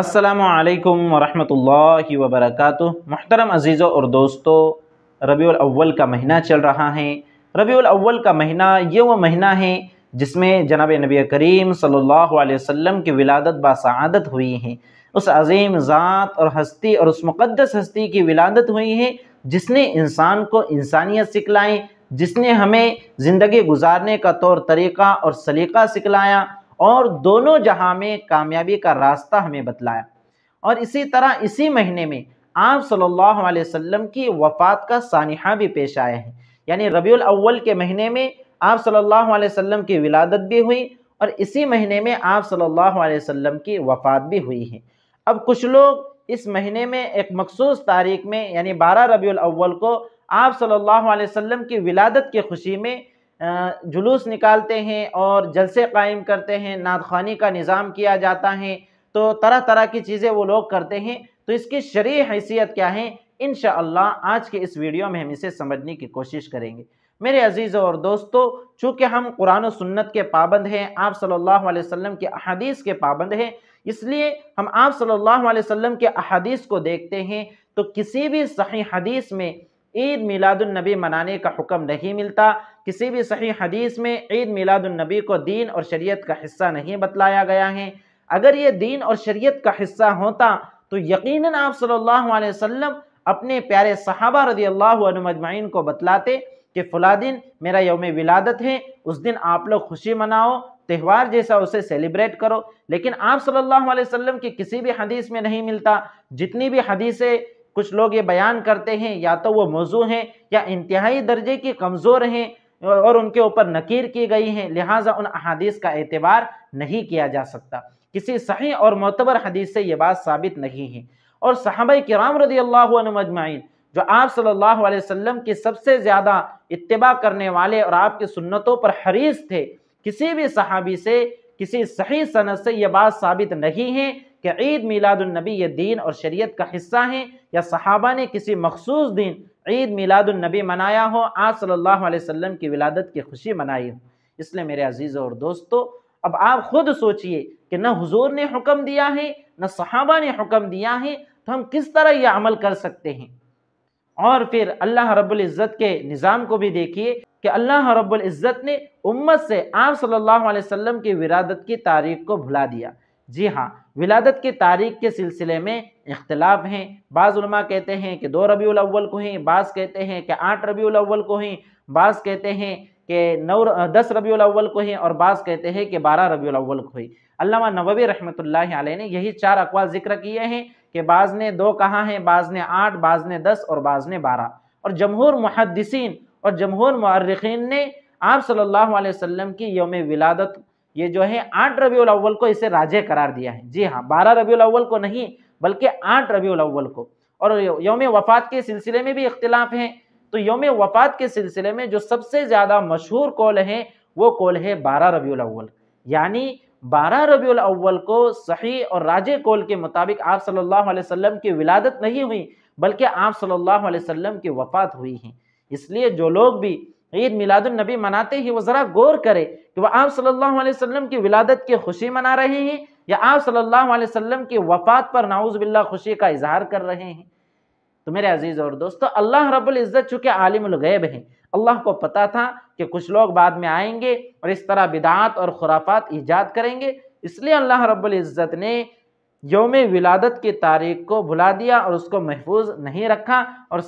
असलकम वरहमल वर्क महतरम अज़ीज़ों और दोस्तों रबी अव्वल का महीना चल रहा है रबी अव्वल का महीना ये वो महीना है जिसमें जनाब नबी करीम सल्लल्लाहु अलैहि वसल्लम की विलादत बासादत हुई है उस अजीम ज़ात और हस्ती और उस मुक़दस हस्ती की विलादत हुई है जिसने इंसान को इंसानियत सिखलाई जिसने हमें ज़िंदगी गुजारने का तौर तरीक़ा और सलीका सिखलाया और दोनों जहां में कामयाबी का रास्ता हमें बतलाया और इसी तरह इसी महीने में आप सल्लल्लाहु अलैहि वसल्लम की वफ़ात का सानहा भी पेश आया है यानी रबी अव्वल के महीने में आप सल्लल्लाहु अलैहि वसल्लम की विलादत भी हुई और इसी महीने में आप सल्लल्लाहु अलैहि वसल्लम की वफ़ात भी हुई है अब कुछ लोग इस महीने में एक मखसूस तारीख में यानी बारह रबी अव्वल को आप सल्लल्लाहु अलैहि वसल्लम की विलादत की खुशी में जुलूस निकालते हैं और जलसे कायम करते हैं नादखानी का निज़ाम किया जाता है तो तरह तरह की चीज़ें वो लोग करते हैं तो इसकी शरी हैसियत क्या है इन आज के इस वीडियो में हम इसे समझने की कोशिश करेंगे मेरे अजीज़ और दोस्तों चूँकि हम कुरान सुन्नत के पाबंद हैं आप सल्लल्लाहु अलैहि वसल्लम के अदीस के पाबंद हैं इसलिए हम आप सल्लल्लाहु अलैहि वसल्लम के अदीस को देखते हैं तो किसी भी सही हदीस में ईद मिलादुलनबी मनाने का हुक्म नहीं मिलता किसी भी सही हदीस में ईद मिलादुलनबी को दीन और शरीयत का हिस्सा नहीं बतलाया गया है अगर ये दीन और शरीयत का हिस्सा होता तो यकीनन आप सल्लल्लाहु अलैहि वसल्लम अपने प्यारे सहाबा रदी अल्लाह मजमाइन को बतलाते कि फ़ला दिन मेरा योम विलादत है उस दिन आप लोग खुशी मनाओ त्यौहार जैसा उसे सेलिब्रेट करो लेकिन आप सल्लल्लाहु अलैहि वसल्लम की किसी भी हदीस में नहीं मिलता जितनी भी हदीसें कुछ लोग ये बयान करते हैं या तो वो मौजू हैं या इंतहाई दर्जे की कमज़ोर हैं और उनके ऊपर नकीर की गई हैं लिहाजा उन अहादीस का एतबार नहीं किया जा सकता किसी सही और मोतबर हदीस से ये बात साबित नहीं है और साहब कराम रदी अल्लाह मजमाइन जो आप सल्लल्लाहु अलैहि वसल्लम की सबसे ज़्यादा इतबा करने वाले और आपकी सुन्नतों पर हरीस थे किसी भी सहाबी से किसी सही सनत से ये बात साबित नहीं है कि ईद मिलादुलनबी ये दीन और शरीयत का हिस्सा है या सहाबा ने किसी मखसूस दिन ईद मिलादुलनबी मनाया हो आज सल्लल्लाहु अलैहि वसल्लम की विलादत की खुशी मनाई हो इसलिए मेरे अजीज़ और दोस्तों अब आप खुद सोचिए कि न हुजूर ने हुक्म दिया है न सहाबा ने हुक्म दिया है तो हम किस तरह यह अमल कर सकते हैं और फिर अल्लाह रब्बुल इज़्ज़त के निज़ाम को भी देखिए कि अल्लाह रब्बुल इज़्ज़त ने उम्मत से आप सल्लल्लाहु अलैहि वसल्लम की विरादत की तारीख को भुला दिया जी हाँ विलादत की तारीख के सिलसिले में इख्तलाफ हैं बाज़ुलमा कहते हैं कि दो रबी अव्वल को हैं बाज़ कहते हैं कि आठ रबी अव्वल को हैं बाज़ कहते हैं कि नौ दस रबी अव्वल को हैं और बाज़ कहते हैं कि बारह रबी अव्वल को हैं अल्लामा नबी रहमत ने यही चार अकवा ज़िक्र किए हैं कि बाज़ ने दो कहा हैं बाज़ ने आठ बाज़ ने दस और बाज़ ने बारह और जमहूर महदसिन और जमहूर मर्रखीन ने आप सल्लल्लाहु अलैहि वसल्लम की योम विलादत ये जो है आठ रबी अव्वल को इसे राजे करार दिया है जी हाँ बारह रबी अव्वल को नहीं बल्कि आठ रबी अव्वल को और योम वफात के सिलसिले में भी इख्तलाफ है तो योम वफात के सिलसिले में जो सबसे ज़्यादा मशहूर कौल है वो कौल है बारह रबी अव्वल यानी बारह रबी अव्वल को सही और राजे कौल के मुताबिक आप सल्लल्लाहु अलैहि वसल्लम की विलादत नहीं हुई बल्कि आप सल्लल्लाहु अलैहि वसल्लम की वफात हुई है इसलिए जो लोग भी ईद मिलादुलनबी मनाते ही वो ज़रा गौर करे कि वह आप सल्लल्लाहु अलैहि वसल्लम की विलादत की खुशी मना रहे हैं या आप सल्लल्लाहु अलैहि वसल्लम की वफात पर नाउज़बिल्ला खुशी का इजहार कर रहे हैं तो मेरे अजीज़ और दोस्तों अल्लाह रब्बुल इज़्ज़त चूँकि आलिमगैब हैं अल्लाह को पता था कि कुछ लोग बाद में आएंगे और इस तरह बिदात और खुराफात ईजाद करेंगे इसलिए अल्लाह रब्बुल इज़्ज़त ने योम विलादत की तारीख को भुला दिया और उसको महफूज नहीं रखा और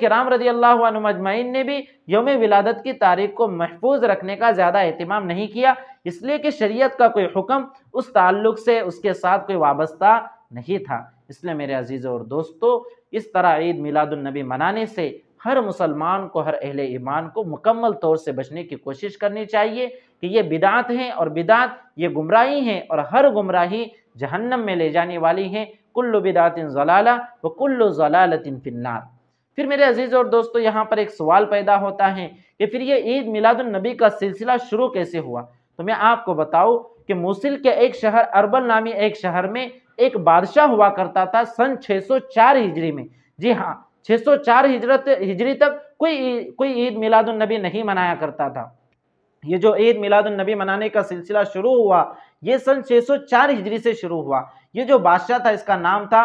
के राम रजी अल्लाह मजमाइन ने भी योम विलादत की तारीख को महफूज रखने का ज़्यादा अहतमाम नहीं किया इसलिए कि शरीयत का कोई हुक्म उस ताल्लुक से उसके साथ कोई वाबस्ता नहीं था इसलिए मेरे अजीज़ और दोस्तों इस तरह ईद मिलादुलनबी मनाने से हर मुसलमान को हर अहल ईमान को मुकम्मल तौर से बचने की कोशिश करनी चाहिए कि ये बिदात हैं और बिदात ये गुमराही हैं और हर गुमराही जहन्नम में ले जाने वाली हैं कुल्लु बिदातिन जलाला व कुल्लु जलालतिन फिन्नार फिर मेरे अजीज़ और दोस्तों यहाँ पर एक सवाल पैदा होता है कि फिर ये ईद मिलादुलनबी का सिलसिला शुरू कैसे हुआ तो मैं आपको बताऊँ कि मूसिल के एक शहर अरबल नामी एक शहर में एक बादशाह हुआ करता था सन 604 हिजरी में जी हाँ 604 हिजरत हिजरी तक कोई कोई ईद मिलादुलनबी नहीं मनाया करता था ये जो ईद मिलादुलनबी मनाने का सिलसिला शुरू हुआ ये सन 604 हिजरी से शुरू हुआ ये जो बादशाह था इसका नाम था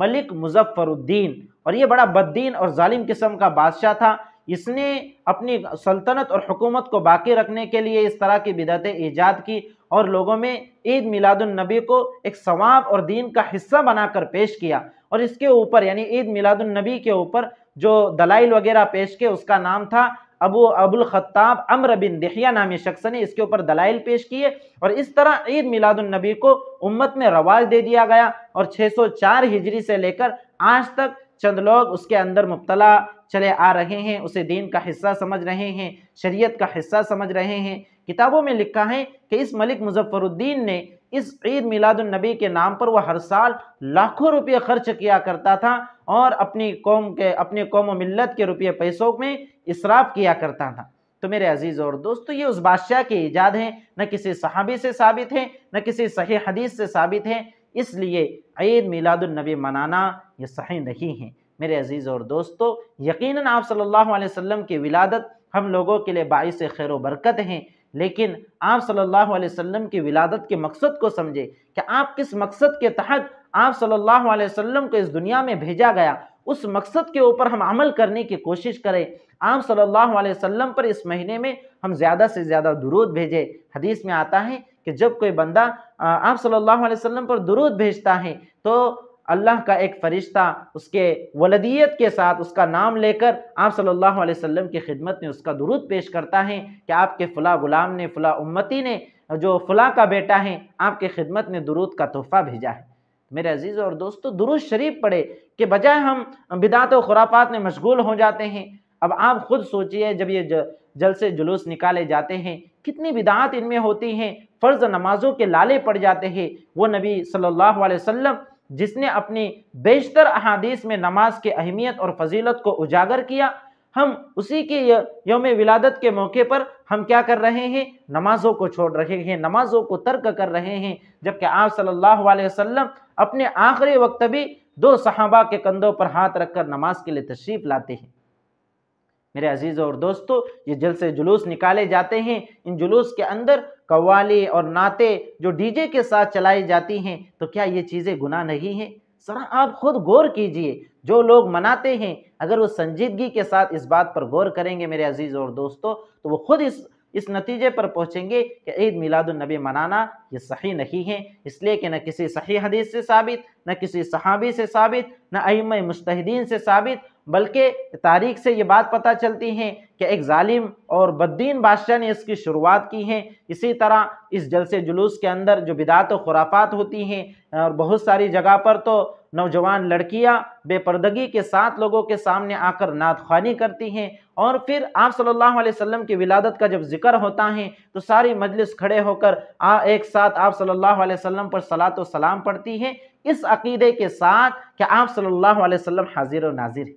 मलिक मुजफ्फरुद्दीन और ये बड़ा बद्दीन और जालिम किस्म का बादशाह था इसने अपनी सल्तनत और हुकूमत को बाकी रखने के लिए इस तरह की बिदतें ईजाद की और लोगों में ईद मिलादुलनबी को एक सवाब और दीन का हिस्सा बनाकर पेश किया और इसके ऊपर यानी ईद मिलादुलनबी के ऊपर जो दलाइल वगैरह पेश के उसका नाम था Abu Abul Khattab Amr bin Dahiya नामी शख्स ने इसके ऊपर दलाइल पेश किए और इस तरह ईद मिलादुलनबी को उम्मत में रवाज दे दिया गया और 604 हिजरी से लेकर आज तक चंद लोग उसके अंदर मुबतला चले आ रहे हैं उसे दीन का हिस्सा समझ रहे हैं शरीयत का हिस्सा समझ रहे हैं किताबों में लिखा है कि इस मलिक मुजफ्फरुद्दीन ने इस ईद मिलादुलनबी के नाम पर वह हर साल लाखों रुपये खर्च किया करता था और अपनी कौम के अपने कौम मिलत के रुपये पैसों में इसराफ किया करता था तो मेरे अजीज़ और दोस्तों तो ये उस बादशाह की ईजाद हैं न किसी सहाबी से साबित है न किसी सही हदीस से साबित है इसलिए ईद मिलादुलनबी मनाना ये सही नहीं है मेरे अजीज़ और दोस्तों यकीनन आप सल्लल्लाहु अलैहि वसल्लम की विलादत हम लोगों के लिए बाईस खैर बरकत हैं लेकिन आप सल्लल्लाहु अलैहि वसल्लम की विलादत के मकसद को समझे कि आप किस मकसद के तहत आप सल्लल्लाहु अलैहि वसल्लम को इस दुनिया में भेजा गया उस मकसद के ऊपर हम अमल करने की कोशिश करें आम सल्लल्लाहु अलैहि वसल्लम पर इस महीने में हम ज़्यादा से ज़्यादा दुरूद भेजें हदीस में आता है कि जब कोई बंदा आप सल्लल्लाहु अलैहि वसल्लम पर दुरूद भेजता है तो अल्लाह का एक फ़रिश्ता उसके वलदियत के साथ उसका नाम लेकर आप सल्लल्लाहु अलैहि वसल्लम की खिदमत में उसका दुरूद पेश करता है कि आपके फ़ला ग़ुलाम ने फ़ला उम्मती ने जो फ़ला का बेटा है आपके खिदमत में दुरूद का तोहफ़ा भेजा है मेरे अजीज़ और दोस्तों दुरुज शरीफ पढ़े के बजाय हम बिदात और खुराफात में मशगूल हो जाते हैं अब आप खुद सोचिए जब ये जल से जुलूस निकाले जाते हैं कितनी बिदात इनमें होती हैं फ़र्ज़ नमाजों के लाले पड़ जाते हैं वो नबी सल्लल्लाहु अलैहि वसल्लम जिसने अपनी बेशतर अहादीस में नमाज के अहमियत और फजीलत को उजागर किया हम उसी के योम विलादत के मौके पर हम क्या कर रहे हैं नमाजों को छोड़ रहे हैं नमाजों को तर्क कर रहे हैं जबकि आप सल्लल्लाहु अलैहि वसल्लम अपने आखिरी वक्त भी दो सहाबा के कंधों पर हाथ रखकर नमाज के लिए तशरीफ लाते हैं मेरे अजीज़ और दोस्तों ये जल से जुलूस निकाले जाते हैं इन जुलूस के अंदर कवाली और नाते जो डीजे के साथ चलाई जाती हैं तो क्या ये चीज़ें गुनाह नहीं हैं सरा आप खुद गौर कीजिए जो लोग मनाते हैं अगर वो संजीदगी के साथ इस बात पर गौर करेंगे मेरे अजीज़ और दोस्तों तो वो खुद इस इस नतीजे पर पहुँचेंगे कि ईद मिलादुलनबी मनाना ये सही नहीं है इसलिए कि न किसी सही हदीस से साबित न किसी सहाबी से साबित न अम मुस्तहदीन से साबित बल्कि तारीख से ये बात पता चलती है कि एक ालिम और बद्दीन बादशाह ने इसकी शुरुआत की है इसी तरह इस जलसे जुलूस के अंदर जो बिदात खुराफात होती हैं और बहुत सारी जगह पर तो नौजवान लड़कियां बेपर्दगी के साथ लोगों के सामने आकर नात खानी करती हैं और फिर आप सल्लल्लाहु अलैहि वसल्लम की विलादत का जब जिक्र होता है तो सारी मजलिस खड़े होकर आ एक साथ आप सल्लल्लाहु अलैहि वसल्लम पर सलात सलाम पढ़ती हैं इस अकीदे के साथ कि आप सल्लल्लाहु अलैहि वसल्लम हाजिर व नाजिर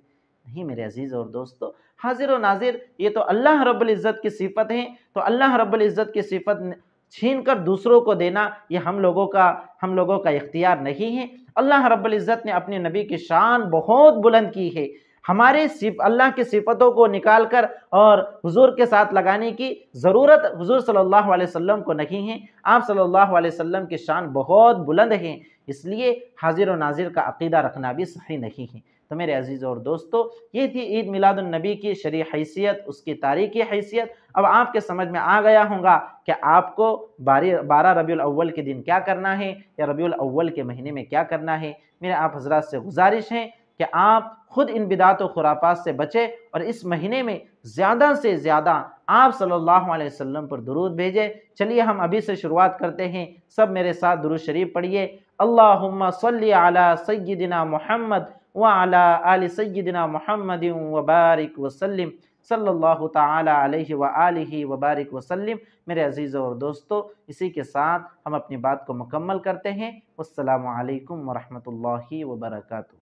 नहीं मेरे अजीज़ और दोस्तों हाजिर व नाजिर ये तो अल्लाह रब्ज़त की सिफत है तो अल्लाह रब्ज़त की सिफत छीन कर दूसरों को देना ये हम लोगों का हम लोगों का इख्तियार नहीं है अल्लाह रब्ज़त ने अपने नबी की शान बहुत बुलंद की है हमारे सिफ अल्लाह की सिफतों को निकाल कर और हुजूर के साथ लगाने की ज़रूरत हुजूर सल्लल्लाहु अलैहि वसल्लम को नहीं है आप सल्लल्लाहु अलैहि वसल्लम की शान बहुत बुलंद है इसलिए हाजिर व नाजिर का अकीदा रखना भी सही नहीं है तो मेरे अजीज़ और दोस्तों ये थी ईद मिलादुलनबी की शरी हैसियत उसकी तारीख़ी हैसियत अब आपके समझ में आ गया होगा कि आपको बारह बारह रबी अव्वल के दिन क्या करना है या रबी अव्वल के महीने में क्या करना है मेरे आप हजरात से गुजारिश हैं कि आप खुद इन बिदात ख़ुरापात खुराफात से बचें और इस महीने में ज़्यादा से ज़्यादा आप सल्लल्लाहु अलैहि वसल्लम पर दुरूद भेजें चलिए हम अभी से शुरुआत करते हैं सब मेरे साथ दुरुद शरीफ पढ़िए अल्लाहुम्मा सल्ली अला सय्यदिना मोहम्मद व अला आल सय्यदिना मोहम्मद वबारक वसल्लम सल्लल्लाहु ताला अलैहि व आलिहि वबारक वसल्लम मेरे अजीज़ और दोस्तों इसी के साथ हम अपनी बात को मुकम्मल करते हैं अस्सलाम वालेकुम रहमतुल्लाहि व